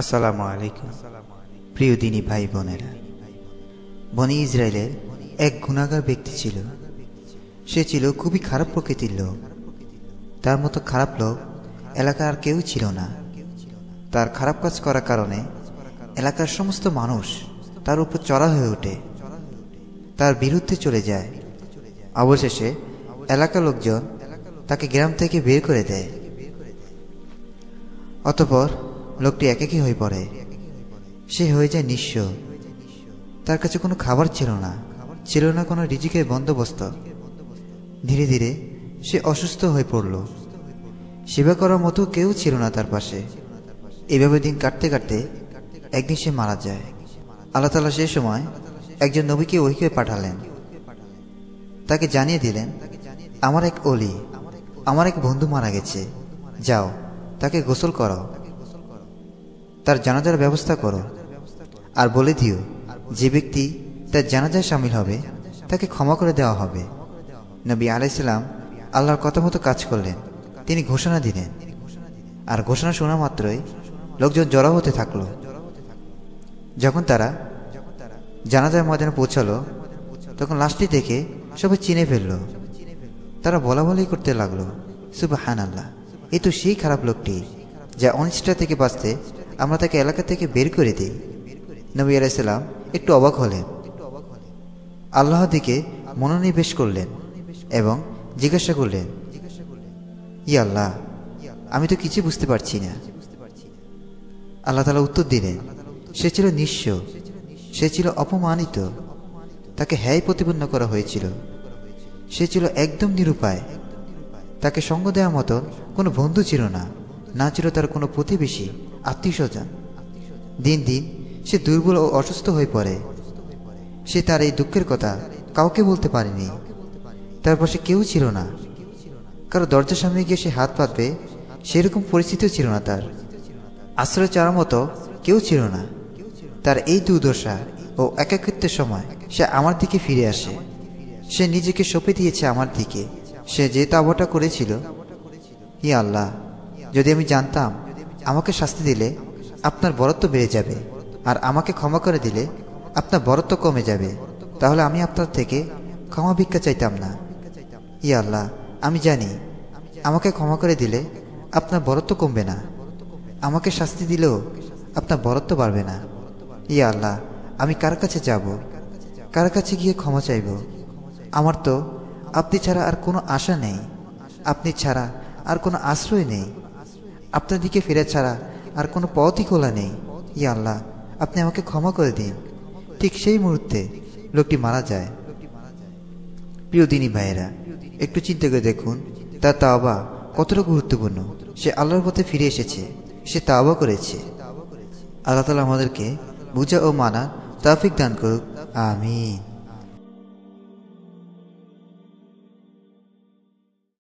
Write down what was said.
আসসালামু আলাইকুম প্রিয় দিনী ভাই বোনেরা বনি ইসরায়েলের এক গুণাগার ব্যক্তি ছিল সে ছিল খুবই খারাপ প্রকৃতির লোক তার মতো খারাপ লোক এলাকার আর কেউ ছিল না তার খারাপ কাজ করার কারণে এলাকার সমস্ত মানুষ তার উপর চড়া হয়ে ওঠে তার বিরুদ্ধে চলে যায় অবশেষে এলাকার লোকজন তাকে গ্রাম থেকে বের করে দেয় অতপর লোকটি একই হয়ে পড়ে সে হয়ে যায় নিঃস্ব তার কাছে কোনো খাবার ছিল না ছিল না কোনো রিজিকের বন্দোবস্ত ধীরে ধীরে সে অসুস্থ হয়ে পড়ল সেবা করার মতো কেউ ছিল না তার পাশে এভাবে দিন কাটতে কাটতে একদিন সে মারা যায় আল্লাহতালা সে সময় একজন নবীকে ওইকে পাঠালেন তাকে জানিয়ে দিলেন আমার এক অলি আমার এক বন্ধু মারা গেছে যাও তাকে গোসল করাও তার জানাজার ব্যবস্থা করো আর বলে দিও যে ব্যক্তি তার জানাজায় সামিল হবে তাকে ক্ষমা করে দেওয়া হবে নবী আলাইসাল্লাম আল্লাহর কথা মতো কাজ করলেন তিনি ঘোষণা দিলেন আর ঘোষণা শোনা মাত্রই লোকজন জড়ো হতে থাকল যখন তারা জানাজার ময়দানে পৌঁছালো তখন লাশটি দেখে সবাই চিনে ফেলল তারা বলা বলাই করতে লাগলো হান আল্লাহ এ তো সেই খারাপ লোকটি যা অনিষ্টা থেকে বাঁচতে আমরা তাকে এলাকা থেকে বের করে দিই নবী আলাইসাল্লাম একটু অবাক হলেন আল্লাহ দিকে মনোনিবেশ করলেন এবং জিজ্ঞাসা করলেন ই আল্লাহ আমি তো কিছু বুঝতে পারছি না আল্লাহ তালা উত্তর দিলেন সে ছিল নিঃস্ব সে ছিল অপমানিত তাকে হ্যায় প্রতিপন্ন করা হয়েছিল সে ছিল একদম নিরুপায় তাকে সঙ্গ দেওয়ার মতন কোনো বন্ধু ছিল না না ছিল তার কোনো প্রতিবেশী আত্মীয় স্বজন দিন দিন সে দুর্বল ও অসুস্থ হয়ে পড়ে সে তার এই দুঃখের কথা কাউকে বলতে পারেনি তার পাশে কেউ ছিল না কারো দরজার সামনে গিয়ে সে হাত পাতবে সেরকম পরিস্থিতিও ছিল না তার আশ্রয় চাওয়ার মতো কেউ ছিল না তার এই দুর্দশা ও একাকৃত্বের সময় সে আমার দিকে ফিরে আসে সে নিজেকে সঁপে দিয়েছে আমার দিকে সে যে তাবটা করেছিল ই আল্লাহ যদি আমি জানতাম আমাকে শাস্তি দিলে আপনার বরত্ব বেড়ে যাবে আর আমাকে ক্ষমা করে দিলে আপনার বরত্ব কমে যাবে তাহলে আমি আপনার থেকে ক্ষমা ভিক্ষা চাইতাম না ই আল্লাহ আমি জানি আমাকে ক্ষমা করে দিলে আপনার বরত্ব কমবে না আমাকে শাস্তি দিলেও আপনার বরত্ব বাড়বে না ই আল্লাহ আমি কার কাছে যাব কার কাছে গিয়ে ক্ষমা চাইব আমার তো আপনি ছাড়া আর কোনো আশা নেই আপনি ছাড়া আর কোনো আশ্রয় নেই আপনার দিকে ফিরে ছাড়া আর কোনো পথই খোলা নেই ই আল্লাহ আপনি আমাকে ক্ষমা করে দিন ঠিক সেই মুহূর্তে লোকটি মারা যায় প্রিয় দিনী ভাইয়েরা একটু চিন্তা করে দেখুন তার তাওবা কতটা গুরুত্বপূর্ণ সে আল্লাহর পথে ফিরে এসেছে সে তাওবা করেছে আল্লাহ তালা আমাদেরকে বুঝা ও মানা তাফিক দান করুক আমিন